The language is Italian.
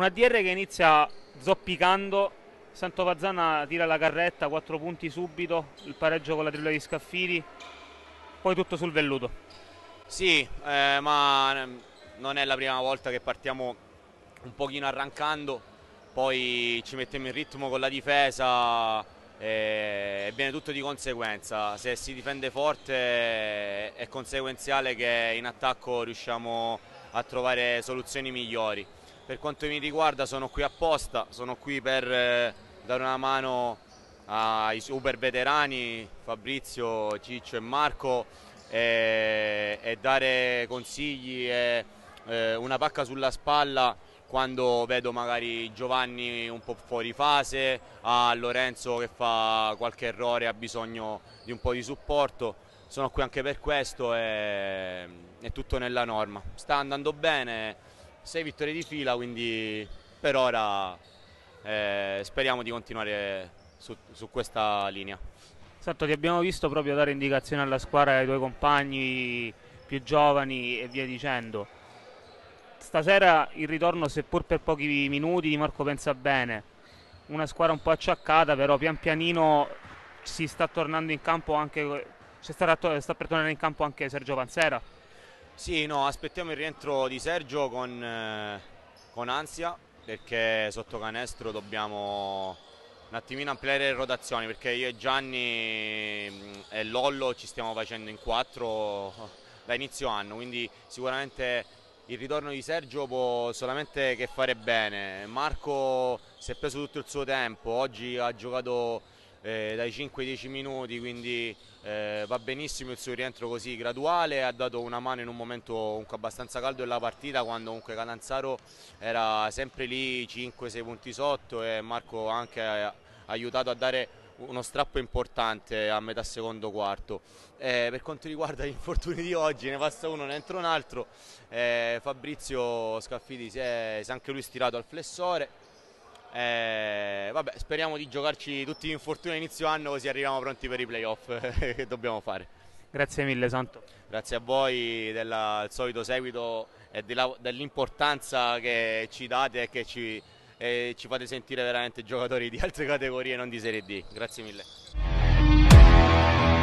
Una DR che inizia zoppicando. Santo Pazzana tira la carretta, 4 punti subito, il pareggio con la tripla di Scaffili, poi tutto sul velluto. Sì, eh, ma ehm, non è la prima volta che partiamo un pochino arrancando, poi ci mettiamo in ritmo con la difesa eh, e viene tutto di conseguenza. Se si difende forte è conseguenziale che in attacco riusciamo a trovare soluzioni migliori. Per quanto mi riguarda sono qui apposta, sono qui per eh, dare una mano ai super veterani Fabrizio, Ciccio e Marco e, e dare consigli e eh, una pacca sulla spalla quando vedo magari Giovanni un po' fuori fase, a Lorenzo che fa qualche errore ha bisogno di un po' di supporto. Sono qui anche per questo e è tutto nella norma. Sta andando bene sei vittorie di fila, quindi per ora eh, speriamo di continuare su, su questa linea. Esatto, ti abbiamo visto proprio dare indicazioni alla squadra ai tuoi compagni più giovani e via dicendo. Stasera il ritorno, seppur per pochi minuti, di Marco pensa bene. Una squadra un po' acciaccata, però pian pianino si sta tornando in campo anche. Sta, sta per tornare in campo anche Sergio Panzera. Sì, no, aspettiamo il rientro di Sergio con, eh, con ansia perché sotto canestro dobbiamo un attimino ampliare le rotazioni perché io e Gianni mm, e Lollo ci stiamo facendo in quattro da inizio anno, quindi sicuramente il ritorno di Sergio può solamente che fare bene. Marco si è preso tutto il suo tempo, oggi ha giocato eh, dai 5-10 minuti, quindi eh, va benissimo il suo rientro così graduale, ha dato una mano in un momento comunque abbastanza caldo della partita quando comunque Catanzaro era sempre lì 5-6 punti sotto e Marco anche ha aiutato a dare uno strappo importante a metà secondo quarto. Eh, per quanto riguarda gli infortuni di oggi, ne passa uno, ne entra un altro. Eh, Fabrizio Scaffidi si è, si è anche lui stirato al flessore eh, vabbè, speriamo di giocarci tutti in fortuna inizio anno così arriviamo pronti per i playoff che dobbiamo fare. Grazie mille Santo. Grazie a voi del solito seguito e dell'importanza che ci date e che ci, eh, ci fate sentire veramente giocatori di altre categorie non di Serie D. Grazie mille.